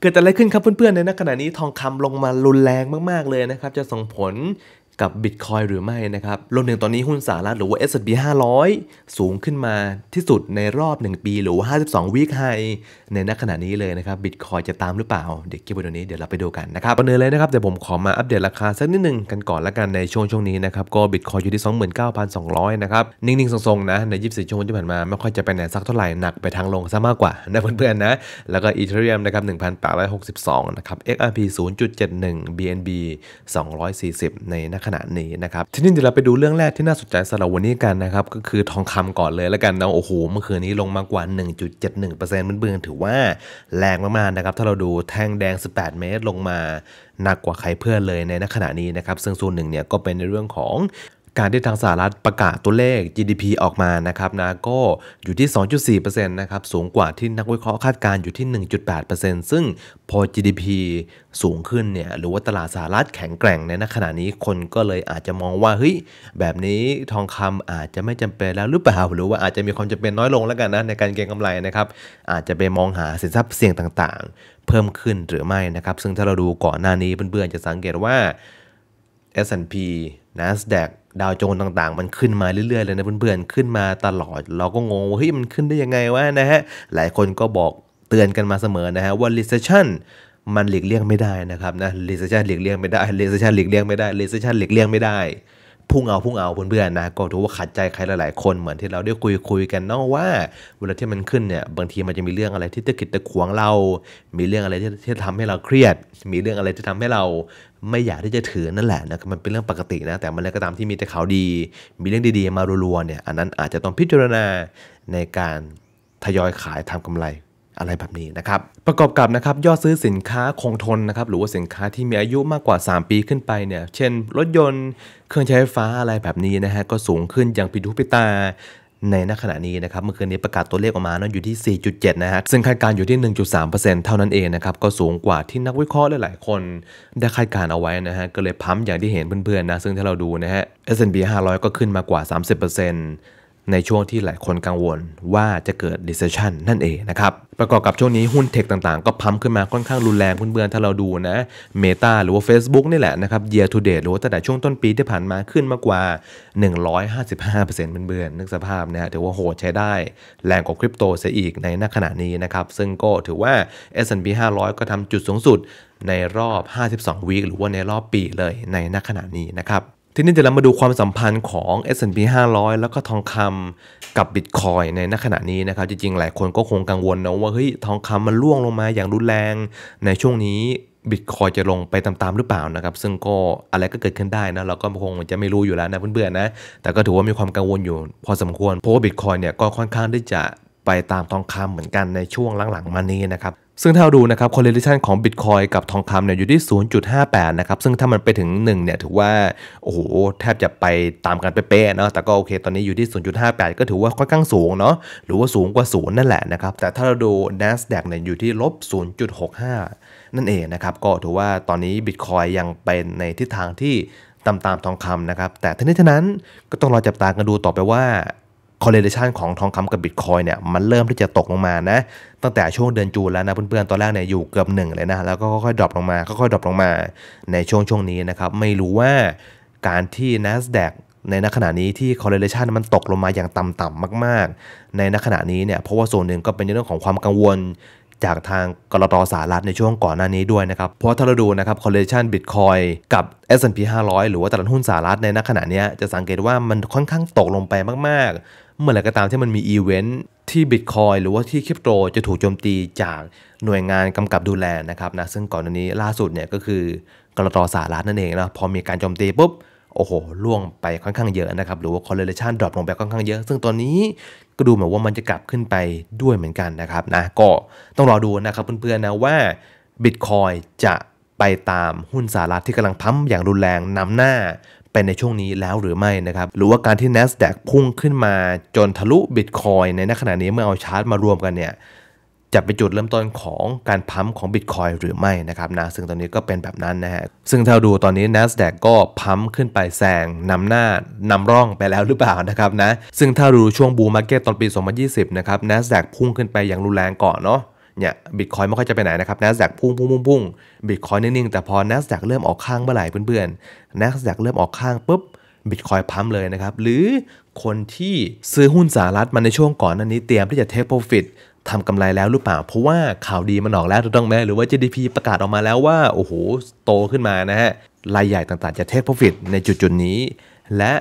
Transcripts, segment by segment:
เกิดอะไรขึ้นครับเพื่อนๆ ในขณะนี้ทองคำลงมารุนแรงมากๆเลยนะครับ จะส่งผลกับ Bitcoin หรือไม่นะครับรวมถึงตอนนี้หุ้นสารัฐหรือว่า S&P 500สูงขึ้นมาที่สุดในรอบ 1 ปีหรือว่า52วีคไฮในนักขณะนี้เลยนะครับ Bitcoin จะตามหรือเปล่า เดี๋ยวคลิปวิดีโอนี้เดี๋ยวเราไปดูกันนะครับประเดินเลยนะครับเดี๋ยวผมขอมาอัปเดตราคาสักนิดหนึ่งกันก่อนละกันในช่วงช่วงนี้นะครับ ก็ Bitcoin อยู่ที่ 29,200 นะครับนิ่งๆทรงๆนะใน24ชั่วโมงที่ผ่านมาไม่ค่อยจะไปไหนสักเท่าไหร่หนักไปทางลงซะมากกว่านะเพื่อนๆนะแล้วก็ Ethereum นะครับ1,862นะครับ XRP 0.71 BNB 240 ในณขขณะนี้นะครับทีนี้เดี๋ยวเราไปดูเรื่องแรกที่น่าสนใจสำหรับวันนี้กันนะครับก็คือทองคำก่อนเลยแล้วกันนะโอ้โหเมื่อคืนนี้ลงมากว่า 1.71%เมันเบืองถือว่าแรงมากๆนะครับถ้าเราดูแท่งแดง 18 เมตรลงมาหนักกว่าใครเพื่อนเลยในขณะนี้นะครับซึ่งส่วนหนึ่งเนี่ยก็เป็นในเรื่องของการที่ทางสหรัฐประกาศตัวเลข GDP ออกมานะครับนะ ก็อยู่ที่ 2.4%นะครับ สูงกว่าที่นักวิเคราะห์คาดการอยู่ที่ 1.8%ซึ่งพอ GDP สูงขึ้นเนี่ย หรือว่าตลาดสหรัฐแข็งแกร่งในขณะนี้คนก็เลยอาจจะมองว่าเฮ้ยแบบนี้ทองคำอาจจะไม่จำเป็นแล้วหรือเปล่า หรือว่าอาจจะมีความจำเป็นน้อยลงแล้วกันนะ ในการเก็งกาไรนะครับ อาจจะไปมองหาสินทรัพย์เสี่ยงต่างๆ เพิ่มขึ้นหรือไม่นะครับซึ่งถ้าเราดูก่อนหน้านี้เพื่อนๆ จะสังเกตว่า S&P NASDAQ ดาวโจนต่าง ๆ มันขึ้นมาเรื่อย ๆ เลยนะ เพื่อน ๆ ขึ้นมาตลอด เราก็งงว่าเฮ้ยมันขึ้นได้ยังไงวะนะฮะ หลายคนก็บอกเตือนกันมาเสมอนะฮะว่า recession มันหลีกเลี่ยงไม่ได้นะครับนะ recession หลีกเลี่ยงไม่ได้ recession หลีกเลี่ยงไม่ได้ recession หลีกเลี่ยงไม่ได้พุ่งเอาพุ่งเอาเพื่อนๆนะก็ถือว่าขัดใจใครหลาย ๆคนเหมือนที่เราได้คุยคุยกันเนาะว่าเวลาที่มันขึ้นเนี่ยบางทีมันจะมีเรื่องอะไรที่ตะกิดตะขวงเรา มีเรื่องอะไรที่ที่ทำให้เราเครียด มีเรื่องอะไรที่ทำให้เราไม่อยากที่จะถือนั่นแหละนะมันเป็นเรื่องปกตินะแต่มันอไรก็ตามที่มีแต่ข่าวดี มีเรื่องดี ๆ มารัวๆเนี่ยอันนั้นอาจจะต้องพิจารณาในการทยอยขายทำกำไรอะไรแบบนี้นะครับ ประกอบกับนะครับยอดซื้อสินค้าคงทนนะครับหรือว่าสินค้าที่มีอายุมากกว่า 3 ปีขึ้นไปเนี่ย เช่นรถยนต์ เครื่องใช้ไฟฟ้าอะไรแบบนี้นะฮะ ก็สูงขึ้นอย่างปิดหูปิดตาในณขณะนี้นะครับ เมื่อคืนนี้ประกาศตัวเลขออกมาเนาะอยู่ที่ 4.7 นะฮะ ซึ่งคาดการอยู่ที่ 1.3%เท่านั้นเองนะครับ ก็สูงกว่าที่นักวิเคราะห์หลายๆ คน ได้คาดการเอาไว้นะฮะ ก็เลยพัมอย่างที่เห็นเพื่อนๆนะ ซึ่งถ้าเราดูนะฮะ S&P 500 ก็ขึ้นมากว่า 30%ในช่วงที่หลายคนกังวลว่าจะเกิด recession นั่นเองนะครับประกอบกับช่วงนี้หุ้นเทคต่าง ๆ ก็พัมขึ้นมาค่อนข้างรุนแรงเพื่อนๆถ้าเราดูนะ Meta หรือว่า Facebook นี่แหละนะครับ year to date หรือว่าตแต่ช่วงต้นปีที่ผ่านมาขึ้นมากว่า 155%เพื่อนๆนึกสภาพนะถือว่าโหดใช้ได้แรงกว่าคริปโตเสียอีกในนกขณะนี้นะครับซึ่งก็ถือว่า S&P 500ก็ทำจุดสูงสุดในรอบ52วีคหรือว่าในรอบปีเลยในนกขณะนี้นะครับทีนี้เดี๋ยวเรามาดูความสัมพันธ์ของ S&P 500 แล้วก็ทองคำกับบิตคอยในณขณะนี้นะครับ จริงๆ หลายคนก็คงกังวลนะว่าเฮ้ยทองคำมันร่วงลงมาอย่างรุนแรงในช่วงนี้บิตคอยจะลงไปตามๆหรือเปล่านะครับ ซึ่งก็อะไรก็เกิดขึ้นได้นะเราก็คงจะไม่รู้อยู่แล้วนะเพื่อนๆนะแต่ก็ถือว่ามีความกังวลอยู่พอสมควร เพราะว่าบิตคอยเนี่ยก็ค่อนข้างที่จะไปตามทองคำเหมือนกันในช่วงหลังๆมานี้นะครับซึ่งถ้าดูนะครับ correlation ของ Bitcoin กับทองคำเนี่ยอยู่ที่ 0.58 นะครับซึ่งถ้ามันไปถึง1เนี่ยถือว่าโอ้โหแทบจะไปตามกันเป๊ะเนาะแต่ก็โอเคตอนนี้อยู่ที่ 0.58 ก็ถือว่าค่อนข้างสูงเนาะหรือว่า สูงกว่า 0 นั่นแหละนะครับแต่ถ้าเราดู NASDAQ เนี่ยอยู่ที่ลบ 0.65 นั่นเองนะครับก็ถือว่าตอนนี้ Bitcoin ยังเป็นในทิศทางที่ตามตามทองคำนะครับแต่ทั้งนี้ทั้งนั้นก็ต้องรอจับตากันดูต่อไปว่า correlation ของทองคำกับบิตคอยเนี่ยมันเริ่มที่จะตกลงมานะตั้งแต่ช่วงเดือนจูนแล้วนะเพื่อนๆ ตอนแรกเนี่ยอยู่เกือบ1เลยนะแล้วก็ค่อยๆดรอปลงมาค่อยๆดรอปลงมาในช่วงช่วงนี้นะครับไม่รู้ว่าการที่ NASDAQ ในขณะนี้ที่ correlation มันตกลงมาอย่างต่ำๆมากๆ ในขณะนี้เนี่ยเพราะว่าส่วนหนึ่งก็เป็นเรื่องของความกังวลจากทางกรตสหรัฐในช่วงก่อนหน้านี้ด้วยนะครับเพราะถ้าเราดูนะครับ correlation Bitcoin กับ S&P 500หรือว่าตลาดหุ้นสหรัฐ ในขณะนี้จะสังเกตว่ามันค่อนข้างตกลงไปมาก ๆเมื่อไหร่ก็ตามที่มันมีอีเวนท์ที่บิตคอยหรือว่าที่คริปโตจะถูกโจมตีจากหน่วยงานกำกับดูแลนะครับนะ ซึ่งก่อนหน้านี้ล่าสุดเนี่ยก็คือกรตอสารัฐนั่นเองนะพอมีการโจมตีปุ๊บ โอ้โหล่วงไปค่อนข้างเยอะนะครับ หรือว่า correlation drop ลงไปค่อนข้างเยอะ ซึ่งตอนนี้ก็ดูเหมือนว่ามันจะกลับขึ้นไปด้วยเหมือนกันนะครับนะก็ต้องรอดูนะครับเพื่อนๆนะว่า Bitcoin จะไปตามหุ้นสารัฐที่กำลังพัมอย่างรุนแรงนำหน้าเป็นในช่วงนี้แล้วหรือไม่นะครับ หรือว่าการที่ NASDAQ พุ่งขึ้นมาจนทะลุบิตคอยในขณะนี้เมื่อเอาชาร์ตมารวมกันเนี่ยจะเป็นจุดเริ่มต้นของการพัมของ Bitcoin หรือไม่นะครับนะซึ่งตอนนี้ก็เป็นแบบนั้นนะฮะซึ่งถ้าดูตอนนี้ NASDAQ ก็พัมขึ้นไปแซงนำหน้านำร่องไปแล้วหรือเปล่านะครับนะ ซึ่งถ้าดูช่วงบูมมาร์เก็ตตอนปี 2020 นะครับ NASDAQ พุ่งขึ้นไปอย่างรุนแรงก่อนเนาะเนี่ยบิตคอยไม่ค่อยจะไปไหนนะครับ n a s แ a กพุ่งพุ่งพุ่งพุ่งบิตคอยนิ่งๆแต่พอ n a s แ a กเริ่มออกข้างเมื่อไหร่เพื่อนๆ n a s แ a กเริ่มออกข้างปุ๊บบิตคอยพัมเลยนะครับ หรือคนที่ซื้อหุ้นสหรัฐมาในช่วงก่อนนั้นนี้เตรียมที่จะเทคโปรฟิตทำกำไรแล้วหรือเปล่า เพราะว่าข่าวดีมันออกแล้วถูกต้องไหมหรือว่า GDP ประกาศออกมาแล้วว่าโอ้โหโตขึ้นมานะฮะรายใหญ่ต่างๆจะเทคโปรฟิตในจุดๆนี้ และ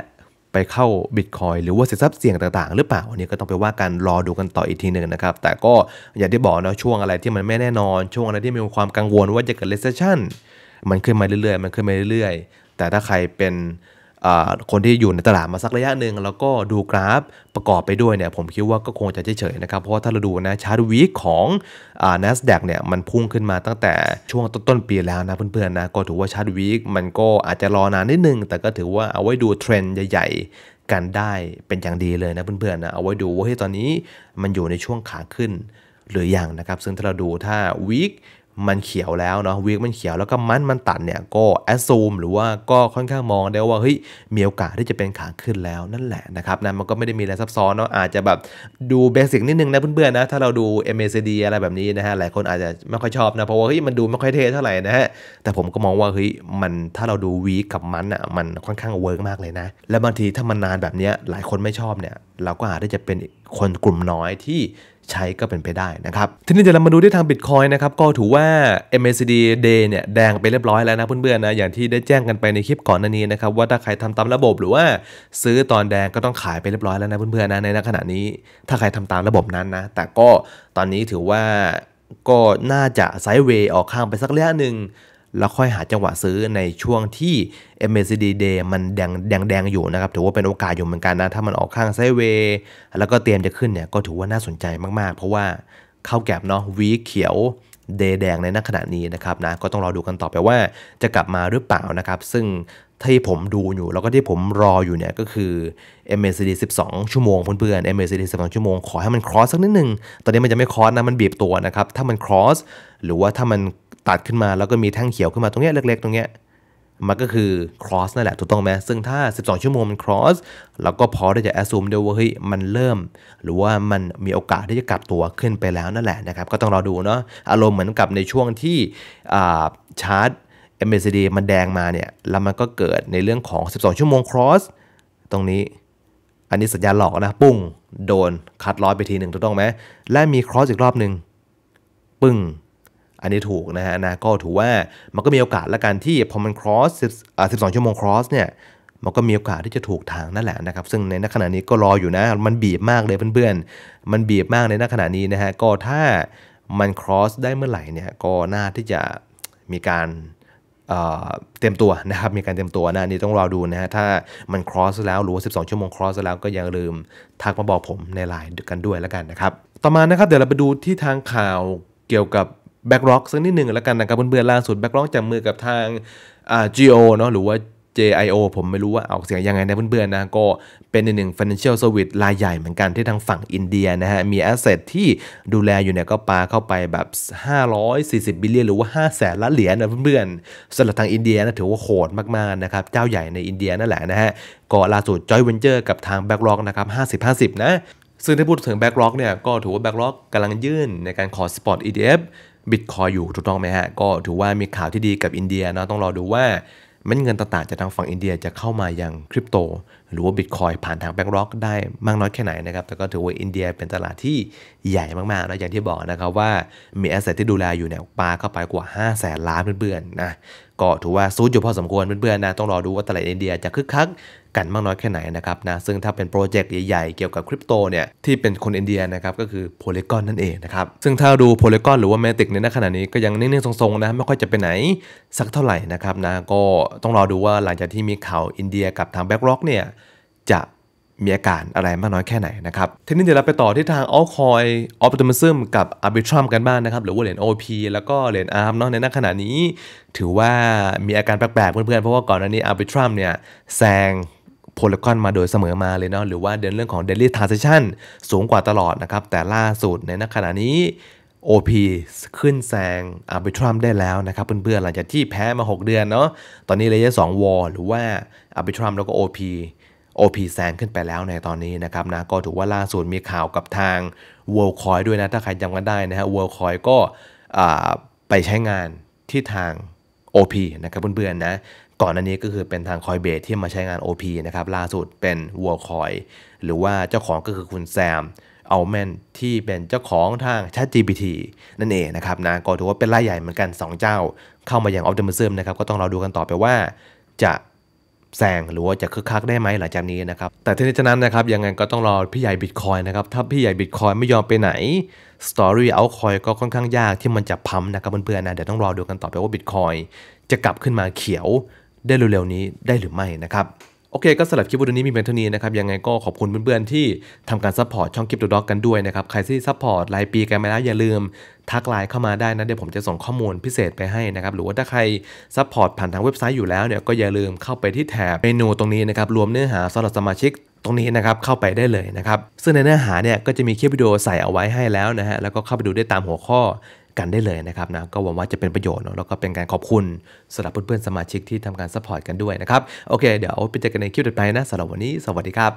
ไปเข้าบิตคอยหรือว่าสินทรัพย์เสี่ยงต่างๆ หรือเปล่าอันนี้ก็ต้องไปว่ากันรอดูกันต่ออีกทีหนึ่งนะครับ แต่ก็อย่างที่บอกนะช่วงอะไรที่มันไม่แน่นอน ช่วงอะไรที่มีความกังวลว่าจะเกิดเลสเซชันมันขึ้นมาเรื่อยๆ มันขึ้นมาเรื่อยๆ แต่ถ้าใครเป็นคนที่อยู่ในตลาดมาสักระยะหนึ่งแล้วก็ดูกราฟประกอบไปด้วยเนี่ย ผมคิดว่าก็คงจะเฉยๆนะครับ เพราะว่าถ้าเราดูนะชาร์ตวีคของนัสแดกเนี่ยมันพุ่งขึ้นมาตั้งแต่ช่วงต้นๆปีแล้วนะเพื่อนๆนะ ก็ถือว่าชาร์ตวีคมันก็อาจจะรอนานนิดนึง แต่ก็ถือว่าเอาไว้ดูเทรนด์ใหญ่ๆกันได้เป็นอย่างดีเลยนะเพื่อนๆนะเอาไว้ดูว่าที้ตอนนี้มันอยู่ในช่วงขาขึ้นหรืออยังนะครับซึ่งถ้าเราดูถ้าวีคมันเขียวแล้วเนาะวิกมันเขียวแล้วก็มันมันตัดเนี่ยก็แอสซูมหรือว่าก็ค่อนข้างมองได้ว่าเฮ้ยมีโอกาสที่จะเป็นขาขึ้นแล้วนั่นแหละนะครับนะมันก็ไม่ได้มีอะไรซับซ้อนเนาะอาจจะแบบดูเบสิกนิดนึงนะเพื่อนๆนะถ้าเราดู MACD อะไรแบบนี้นะฮะหลายคนอาจจะไม่ค่อยชอบนะเพราะว่าเฮ้ยมันดูไม่ค่อยเท่เท่าไหร่นะฮะ แต่ผมก็มองว่าเฮ้ยมันถ้าเราดูวิกับมันอ่ะมันค่อนข้างเวิร์กมากเลยนะ และบางทีถ้ามันนานแบบนี้หลายคนไม่ชอบเนี่ยเราก็อาจจะเป็นคนกลุ่มน้อยที่ใช้ก็เป็นไปได้นะครับทีนี้เดี๋ยวเรามาดูที่ทางบิตคอยนะครับก็ถือว่า MACD Day เนี่ยแดงไปเรียบร้อยแล้วนะเพื่อนๆนะอย่างที่ได้แจ้งกันไปในคลิปก่อนหน้านี้นะครับว่าถ้าใครทำตามระบบหรือว่าซื้อตอนแดงก็ต้องขายไปเรียบร้อยแล้วนะเพื่อนๆนะในขณะนี้ถ้าใครทำตามระบบนั้นนะแต่ก็ตอนนี้ถือว่าก็น่าจะไซด์เวย์ออกข้างไปสักระยะหนึ่งแล้วค่อยหาจังหวะซื้อในช่วงที่ MACD Day มันแดงแดงแดงอยู่นะครับถือว่าเป็นโอกาสอยู่เหมือนกันนะ ถ้ามันออกข้างไซเวย์ แล้วก็เตรียมจะขึ้นเนี่ย ก็ถือว่าน่าสนใจมากๆ เพราะว่าเข้าแก็บเนาะวีเขียวเดแดงในณขณะนี้นะครับนะ ก็ต้องรอดูกันต่อไปว่าจะกลับมาหรือเปล่านะครับ ซึ่งที่ผมดูอยู่แล้วก็ที่ผมรออยู่เนี่ยก็คือ MACD 12 ชั่วโมงเพื่อนๆ MACD 12ชั่วโมงขอให้มันครอสสักนิดหนึ่งตอนนี้มันจะไม่ครอสนะมันบีบตัวนะครับถ้ามันครอสหรือว่าถ้ามันัดขึ้นมาแล้วก็มีแท่งเขียวขึ้นมาตรงเนี้ยเล็กๆตรงเนี้ยมันก็คือ cross นั่นแหละ ถูกต้องไหมซึ่งถ้า 12 ชั่วโมงมัน cross เราก็พอที่จะ assume ได้ว่าเฮ้ยมันเริ่ม หรือว่ามันมีโอกาสที่จะกลับตัวขึ้นไปแล้วนั่นแหละนะครับก็ต้องรอดูเนาะอารมณ์เหมือนกับในช่วงที่ชาร์จ MACD มันแดงมาเนี่ย แล้วมันก็เกิดในเรื่องของ 12 ชั่วโมง cross ตรงนี้ อันนี้สัญญาณหลอกนะปุ้งโดนคัดลอยไปทีหนึ่งถูกต้องไหมและมี cross อีกรอบหนึ่งปึ้งอันนี้ถูกนะฮะนะก็ถือว่ามันก็มีโอกาสละกันที่ พอมันครอสิบสองชั่วโมงครอสเนี่ย มันก็มีโอกาสที่จะถูกทางนั่นแหละนะครับ ซึ่งในขณะนี้ก็รออยู่นะ มันบีบมากเลยเพื่อนๆมันบีบมากในขณะนี้นะฮะ ก็ถ้ามันครอสได้เมื่อไหร่เนี่ย ก็น่าที่จะ มีการเต็มตัวนะครับ มีการเต็มตัวนะนี่ต้องรอดูนะฮะ ถ้ามันครอสแล้ว หรือว่า12 ชั่วโมงครอสแล้ว ก็อย่าลืม ทักมาบอกผมในไลน์กันด้วยแล้วกันนะครับ ต่อมา นะครับ เดี๋ยวเราไปดูที่ทางข่าวเกี่ยวกับแบ็กร็อกสักนิดหนึ่งแล้วกันนะครับเพื่อนๆล่าสุดแบ็กร็อกจับมือกับทางอ่า GO เนาะหรือว่า JIO ผมไม่รู้ว่าออกเสียงยังไงนะเพื่อนๆนะ ก็เป็นหนึ่ง financial service รายใหญ่เหมือนกัน ที่ทางฝั่งอินเดียนะฮะมีแอสเซทที่ดูแลอยู่เนี่ยก็ปาเข้าไปแบบ 540 บิลเลียน หรือว่า5แสนล้านเหรียญนะเพื่อนๆสำหรับทางอินเดียนะถือว่าโหดมาก ๆ นะครับ เจ้าใหญ่ในอินเดียนั่นแหละนะฮะ ก็ล่าสุด Joy Venture กับทาง BlackRock นะครับ50-50นะซึ่งถ้าพูดถึงแบ c k ล็อกเนี่ยก็ถือว่าแบ c k ล o อกกำลังยื่น ในการขอ spot ETF บิตคอยอยู่ถูกต้องไหมฮะ ก็ถือว่ามีข่าวที่ดีกับอินเดียนะต้องรอดูว่าเม็ดเงินต่างๆจากทางฝั่งอินเดียจะเข้ามายังคริปโต หรือว่าบิตคอยผ่านทางแบงก์ร็อกได้มากน้อยแค่ไหนนะครับแต่ก็ถือว่าอินเดียเป็นตลาดที่ใหญ่มากๆนะอย่างที่บอกนะครับว่ามีแอสเซทที่ดูแลอยู่เนี่ยปาเข้าไปกว่า 5 0 0แสนล้านเพื่อนๆนะก็ถือว่าซูดอยู่พอสมควรเพื่อนๆนะต้องรอดูว่าตลาดอินเดียจะคึกคักกันมากน้อยแค่ไหนนะครับนะซึ่งถ้าเป็นโปรเจกต์ใหญ่ๆ เกี่ยวกับคริปโตเนี่ยที่เป็นคนอินเดียนะครับก็คือโพลีกอนนั่นเองนะครับซึ่งถ้าดูโพลีกอนหรือว่าเมติกในณขณะนี้ก็ยังนิ่งๆทรงๆนะไม่ค่อยจะไปไหน สักเท่าไหร่นะครับนะก็ต้องรอดูว่าหลังจากที่มีข่าวอินเดียกับทางแบ็กร็อกเนี่ยจะมีอาการอะไรมากน้อยแค่ไหนนะครับ ทีนี้เดี๋ยวเราไปต่อที่ทาง a l อ c o i n optimism กับ arbitrum กันบ้างนะครับ หรือว่าเหรียญ OP แล้วก็เหรียญ ARM เนาะในขณะนี้ ถือว่ามีอาการแปลกๆ เพื่อนๆ เพราะว่าก่อนหน้านี้ arbitrum เนี่ยแซงโพลคอนมาโดยเสมอมาเลยเนาะ หรือว่าเดินเรื่องของ daily transaction สูงกว่าตลอดนะครับ แต่ล่าสุดในขณะนี้ OP ขึ้นแซงอาร์บิทรัมได้แล้วนะครับเพื่อนๆหลังจากที่แพ้มา 6 เดือนเนาะ ตอนนี้เลเยอร์2วอลหรือว่าอาร์บิทรัมแล้วก็ OP OP แซงขึ้นไปแล้วในตอนนี้นะครับนะก็ถือว่าล่าสุดมีข่าวกับทาง World Coin ด้วยนะถ้าใครจำกันได้นะฮะ World Coin ก็ไปใช้งานที่ทาง OP นะครับเพื่อนๆนะก่อนอันนี้ก็คือเป็นทางคอยเบสที่มาใช้งาน OP นะครับล่าสุดเป็น World Coin หรือว่าเจ้าของก็คือคุณแซมเอาแมนที่เป็นเจ้าของทาง ChatGPT นั่นเองนะครับนะก็ถือว่าเป็นรายใหญ่เหมือนกัน2เจ้าเข้ามาอย่างออฟเดอะมิซมนะครับก็ต้องรอดูกันต่อไปว่าจะแซงหรือว่าจะคึกคักได้ไหมหลังจากนี้นะครับ แต่ทีนี้ฉะนั้นนะครับยังไงก็ต้องรอพี่ใหญ่บิตคอยนะครับถ้าพี่ใหญ่บิตคอยไม่ยอมไปไหนสตอรี่เอาคอยก็ค่อนข้างยากที่มันจะพัมนะครับเพื่อนๆนะเดี๋ยวต้องรอดูกันต่อไปว่าบิตคอยจะกลับขึ้นมาเขียวได้เร็ว ๆ นี้ได้หรือไม่นะครับโอเคก็สำหรับคลิปวิดีโอนี้มีเป็นเท่านี้นะครับยังไงก็ขอบคุณเพื่อนๆที่ทำการซัพพอร์ตช่องคลิปดวด็อกกันด้วยนะครับ ใครที่ซัพพอร์ตรายปีกันมาแล้วอย่าลืมทักไลน์เข้ามาได้นะ เดี๋ยวผมจะส่งข้อมูลพิเศษไปให้นะครับ หรือว่าถ้าใครซัพพอร์ตผ่านทางเว็บไซต์อยู่แล้วเนี่ยก็อย่าลืมเข้าไปที่แถบ เมนูตรงนี้นะครับ รวมเนื้อหาสำหรับสมาชิกตรงนี้นะครับเข้าไปได้เลยนะครับซึ่งในเนื้อหาเนี่ยก็จะมีคลิปวิดีโอใส่เอาไว้ให้แล้วนะฮะแล้วก็เข้าไปดูได้ตามหัวข้อกันได้เลยนะครับนะก็หวังว่าจะเป็นประโยชน์แล้วก็เป็นการขอบคุณสำหรับเพื่อนๆสมาชิกที่ทำการซัพพอร์ตกันด้วยนะครับ โอเคเดี๋ยวไปเจอกันในคลิปต่อไปนะสำหรับวันนี้สวัสดีครับ